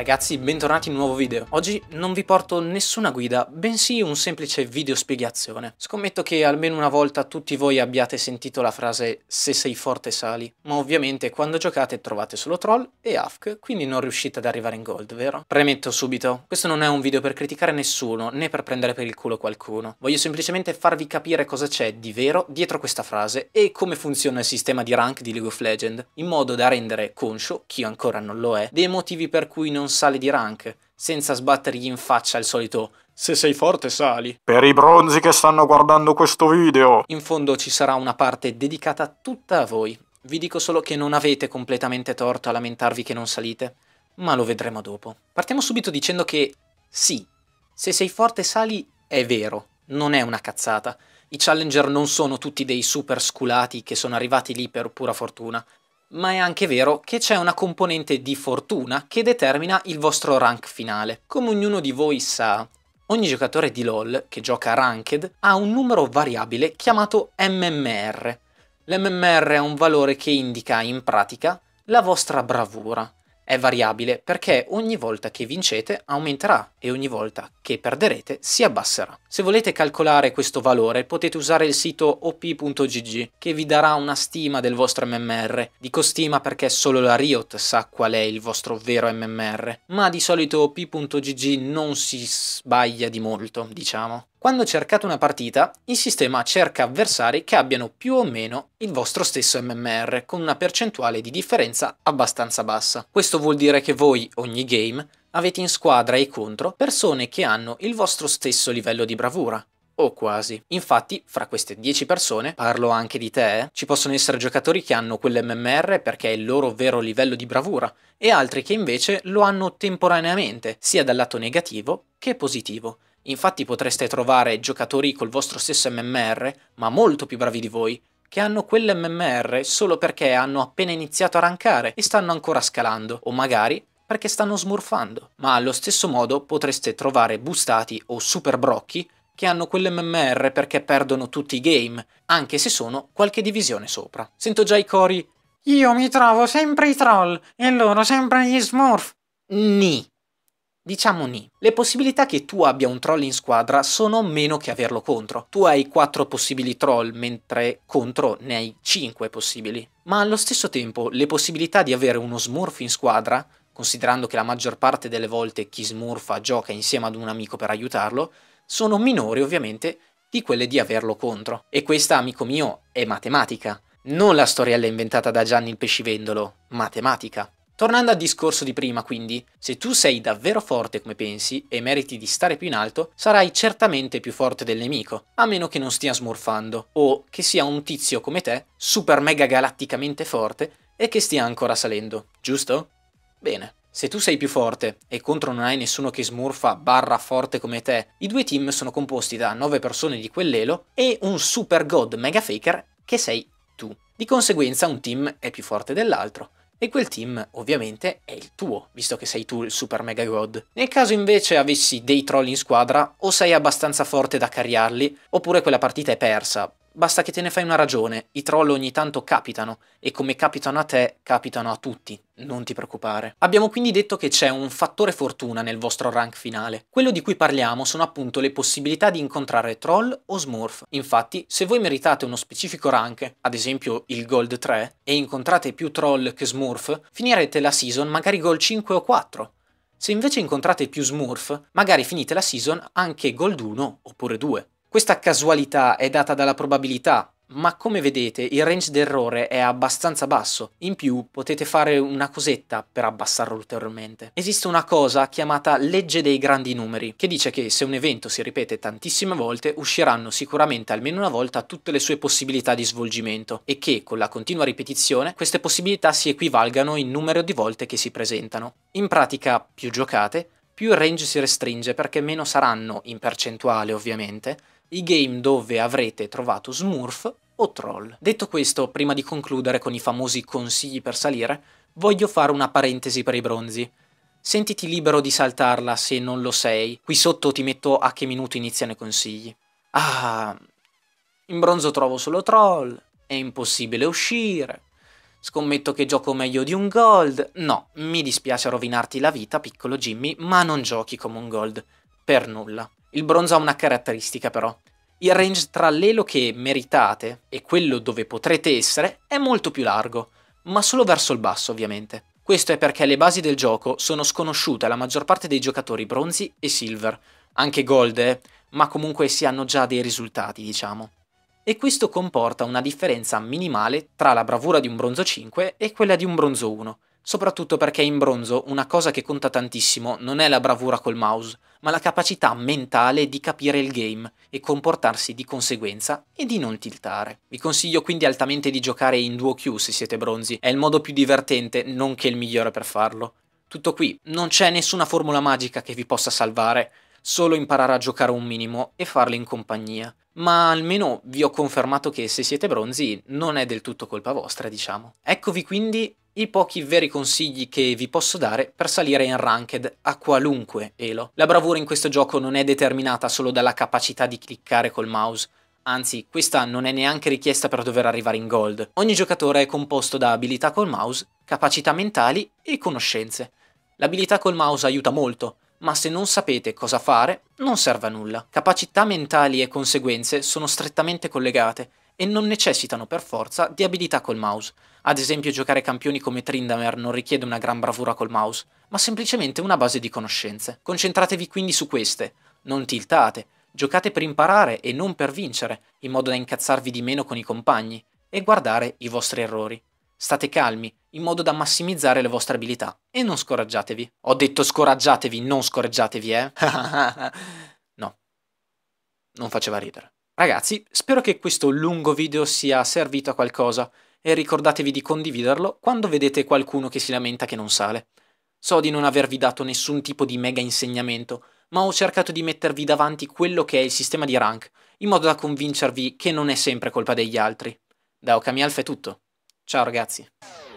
Ragazzi, bentornati in un nuovo video. Oggi non vi porto nessuna guida, bensì un semplice video spiegazione. Scommetto che almeno una volta tutti voi abbiate sentito la frase se sei forte sali, ma ovviamente quando giocate trovate solo troll e AFK, quindi non riuscite ad arrivare in gold, vero? Premetto subito, questo non è un video per criticare nessuno, né per prendere per il culo qualcuno. Voglio semplicemente farvi capire cosa c'è di vero dietro questa frase e come funziona il sistema di rank di League of Legends, in modo da rendere conscio, chi ancora non lo è, dei motivi per cui non sale di rank, senza sbattergli in faccia il solito se sei forte sali. Per i bronzi che stanno guardando questo video. In fondo ci sarà una parte dedicata tutta a voi. Vi dico solo che non avete completamente torto a lamentarvi che non salite, ma lo vedremo dopo. Partiamo subito dicendo che sì, se sei forte sali è vero, non è una cazzata. I challenger non sono tutti dei super sculati che sono arrivati lì per pura fortuna ma è anche vero che c'è una componente di fortuna che determina il vostro rank finale. Come ognuno di voi sa, ogni giocatore di LoL che gioca Ranked ha un numero variabile chiamato MMR. L'MMR è un valore che indica in pratica la vostra bravura è variabile perché ogni volta che vincete aumenterà e ogni volta che perderete si abbasserà. Se volete calcolare questo valore potete usare il sito op.gg che vi darà una stima del vostro MMR. Dico stima perché solo la Riot sa qual è il vostro vero MMR, ma di solito op.gg non si sbaglia di molto, diciamo. Quando cercate una partita, il sistema cerca avversari che abbiano più o meno il vostro stesso MMR, con una percentuale di differenza abbastanza bassa. Questo vuol dire che voi, ogni game, avete in squadra e contro persone che hanno il vostro stesso livello di bravura, o quasi. Infatti, fra queste 10 persone, parlo anche di te, eh, ci possono essere giocatori che hanno quell'MMR perché è il loro vero livello di bravura e altri che invece lo hanno temporaneamente, sia dal lato negativo che positivo. Infatti potreste trovare giocatori col vostro stesso MMR, ma molto più bravi di voi, che hanno quell'MMR solo perché hanno appena iniziato a rankare e stanno ancora scalando, o magari perché stanno smurfando. Ma allo stesso modo potreste trovare bustati o super brocchi che hanno quell'MMR perché perdono tutti i game, anche se sono qualche divisione sopra. Sento già i cori Io mi trovo sempre i troll e loro sempre gli smurf. Ni. Diciamo ni. Le possibilità che tu abbia un troll in squadra sono meno che averlo contro. Tu hai 4 possibili troll, mentre contro ne hai 5 possibili. Ma allo stesso tempo le possibilità di avere uno smurf in squadra, considerando che la maggior parte delle volte chi smurfa gioca insieme ad un amico per aiutarlo, sono minori ovviamente di quelle di averlo contro. E questa, amico mio, è matematica. Non la storiella inventata da Gianni il pescivendolo, matematica. Tornando al discorso di prima, quindi, se tu sei davvero forte come pensi e meriti di stare più in alto, sarai certamente più forte del nemico, a meno che non stia smurfando, o che sia un tizio come te, super mega galatticamente forte, e che stia ancora salendo, giusto? Bene. Se tu sei più forte e contro non hai nessuno che smurfa barra forte come te, i due team sono composti da 9 persone di quell'elo e un super god mega faker che sei tu. Di conseguenza un team è più forte dell'altro e quel team ovviamente è il tuo, visto che sei tu il super mega god. Nel caso invece avessi dei troll in squadra, o sei abbastanza forte da carriarli, oppure quella partita è persa, Basta che te ne fai una ragione, i troll ogni tanto capitano, e come capitano a te, capitano a tutti, non ti preoccupare. Abbiamo quindi detto che c'è un fattore fortuna nel vostro rank finale. Quello di cui parliamo sono appunto le possibilità di incontrare troll o smurf. Infatti, se voi meritate uno specifico rank, ad esempio il gold 3, e incontrate più troll che smurf, finirete la season magari gold 5 o 4, se invece incontrate più Smurf, magari finite la season anche Gold 1 oppure 2. Questa casualità è data dalla probabilità, ma come vedete il range d'errore è abbastanza basso, in più potete fare una cosetta per abbassarlo ulteriormente. Esiste una cosa chiamata legge dei grandi numeri, che dice che se un evento si ripete tantissime volte usciranno sicuramente almeno una volta tutte le sue possibilità di svolgimento e che con la continua ripetizione queste possibilità si equivalgano in numero di volte che si presentano. In pratica più giocate, più il range si restringe perché meno saranno, in percentuale ovviamente, i game dove avrete trovato Smurf o Troll. Detto questo, prima di concludere con i famosi consigli per salire, voglio fare una parentesi per i bronzi. Sentiti libero di saltarla se non lo sei, qui sotto ti metto a che minuto iniziano i consigli. Ah, in bronzo trovo solo Troll, è impossibile uscire, Scommetto che gioco meglio di un gold. No, mi dispiace rovinarti la vita, piccolo Jimmy, ma non giochi come un gold. Per nulla. Il bronzo ha una caratteristica però. Il range tra l'elo che meritate e quello dove potrete essere è molto più largo, ma solo verso il basso ovviamente. Questo è perché le basi del gioco sono sconosciute alla maggior parte dei giocatori bronzi e silver, anche gold, eh, ma comunque si hanno già dei risultati, diciamo. E questo comporta una differenza minimale tra la bravura di un bronzo 5 e quella di un bronzo 1, Soprattutto perché in bronzo una cosa che conta tantissimo non è la bravura col mouse, ma la capacità mentale di capire il game e comportarsi di conseguenza e di non tiltare. Vi consiglio quindi altamente di giocare in duo Q se siete bronzi, è il modo più divertente, nonché il migliore per farlo. Tutto qui, non c'è nessuna formula magica che vi possa salvare, solo imparare a giocare un minimo e farlo in compagnia. Ma almeno vi ho confermato che se siete bronzi non è del tutto colpa vostra, diciamo. Eccovi quindi i pochi veri consigli che vi posso dare per salire in ranked a qualunque elo. La bravura in questo gioco non è determinata solo dalla capacità di cliccare col mouse, anzi questa non è neanche richiesta per dover arrivare in gold. Ogni giocatore è composto da abilità col mouse, capacità mentali e conoscenze. L'abilità col mouse aiuta molto, ma se non sapete cosa fare non serve a nulla. Capacità mentali e conseguenze sono strettamente collegate e non necessitano per forza di abilità col mouse. Ad esempio giocare campioni come Trindamer non richiede una gran bravura col mouse, ma semplicemente una base di conoscenze. Concentratevi quindi su queste, non tiltate, giocate per imparare e non per vincere, in modo da incazzarvi di meno con i compagni, e guardare i vostri errori. State calmi, in modo da massimizzare le vostre abilità, e non scoraggiatevi. Ho detto scoraggiatevi, non scoraggiatevi, eh? no, non faceva ridere. Ragazzi, spero che questo lungo video sia servito a qualcosa e ricordatevi di condividerlo quando vedete qualcuno che si lamenta che non sale. So di non avervi dato nessun tipo di mega insegnamento, ma ho cercato di mettervi davanti quello che è il sistema di rank, in modo da convincervi che non è sempre colpa degli altri. Da Okami Alpha è tutto. Ciao ragazzi.